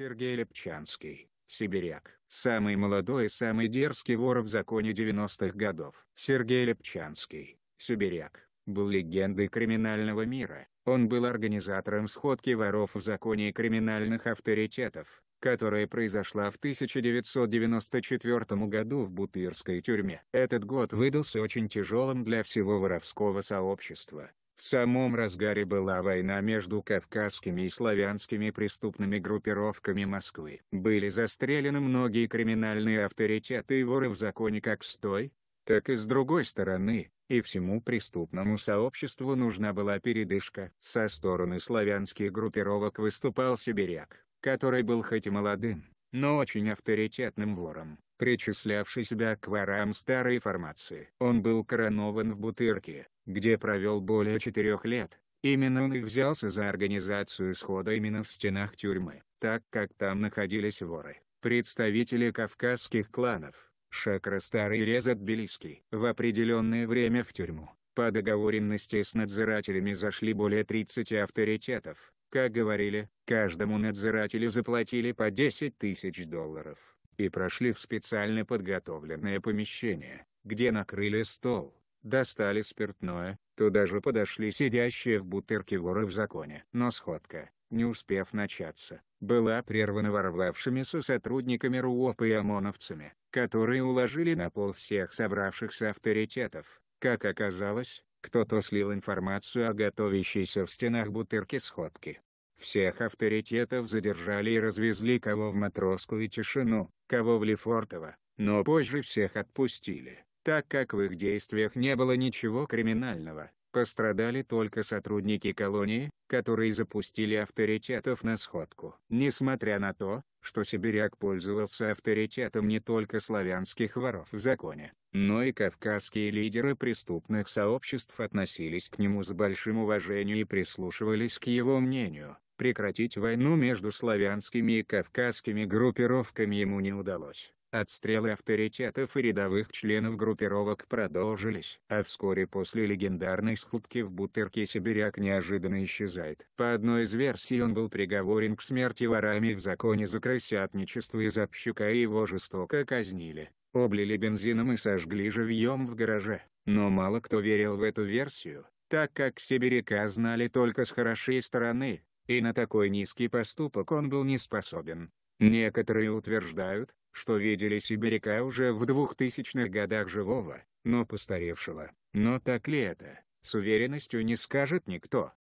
Сергей Лепчанский, сибиряк, самый молодой и самый дерзкий вор в законе 90-х годов. Сергей Лепчанский, сибиряк, был легендой криминального мира, он был организатором сходки воров в законе и криминальных авторитетов, которая произошла в 1994 году в Бутырской тюрьме. Этот год выдался очень тяжелым для всего воровского сообщества. В самом разгаре была война между кавказскими и славянскими преступными группировками Москвы. Были застрелены многие криминальные авторитеты и воры в законе как с той, так и с другой стороны, и всему преступному сообществу нужна была передышка. Со стороны славянских группировок выступал сибиряк, который был хоть и молодым, но очень авторитетным вором причислявший себя к ворам старой формации. Он был коронован в Бутырке, где провел более четырех лет. Именно он и взялся за организацию схода именно в стенах тюрьмы, так как там находились воры, представители кавказских кланов, шакра старый резат белийский. В определенное время в тюрьму, по договоренности с надзирателями зашли более 30 авторитетов, как говорили, каждому надзирателю заплатили по 10 тысяч долларов и прошли в специально подготовленное помещение, где накрыли стол, достали спиртное, туда же подошли сидящие в бутырке воры в законе. Но сходка, не успев начаться, была прервана ворвавшимися сотрудниками РУОП и ОМОНовцами, которые уложили на пол всех собравшихся авторитетов. Как оказалось, кто-то слил информацию о готовящейся в стенах бутырки сходки. Всех авторитетов задержали и развезли кого в Матросскую тишину, кого в Лефортово, но позже всех отпустили, так как в их действиях не было ничего криминального. Пострадали только сотрудники колонии, которые запустили авторитетов на сходку. Несмотря на то, что сибиряк пользовался авторитетом не только славянских воров в законе, но и кавказские лидеры преступных сообществ относились к нему с большим уважением и прислушивались к его мнению. Прекратить войну между славянскими и кавказскими группировками ему не удалось. Отстрелы авторитетов и рядовых членов группировок продолжились. А вскоре после легендарной схватки в Бутырке сибиряк неожиданно исчезает. По одной из версий он был приговорен к смерти ворами в законе за крысятничество из Общука и его жестоко казнили. Облили бензином и сожгли живьем в гараже. Но мало кто верил в эту версию, так как сибиряка знали только с хорошей стороны. И на такой низкий поступок он был не способен. Некоторые утверждают, что видели сибиряка уже в 2000-х годах живого, но постаревшего. Но так ли это, с уверенностью не скажет никто.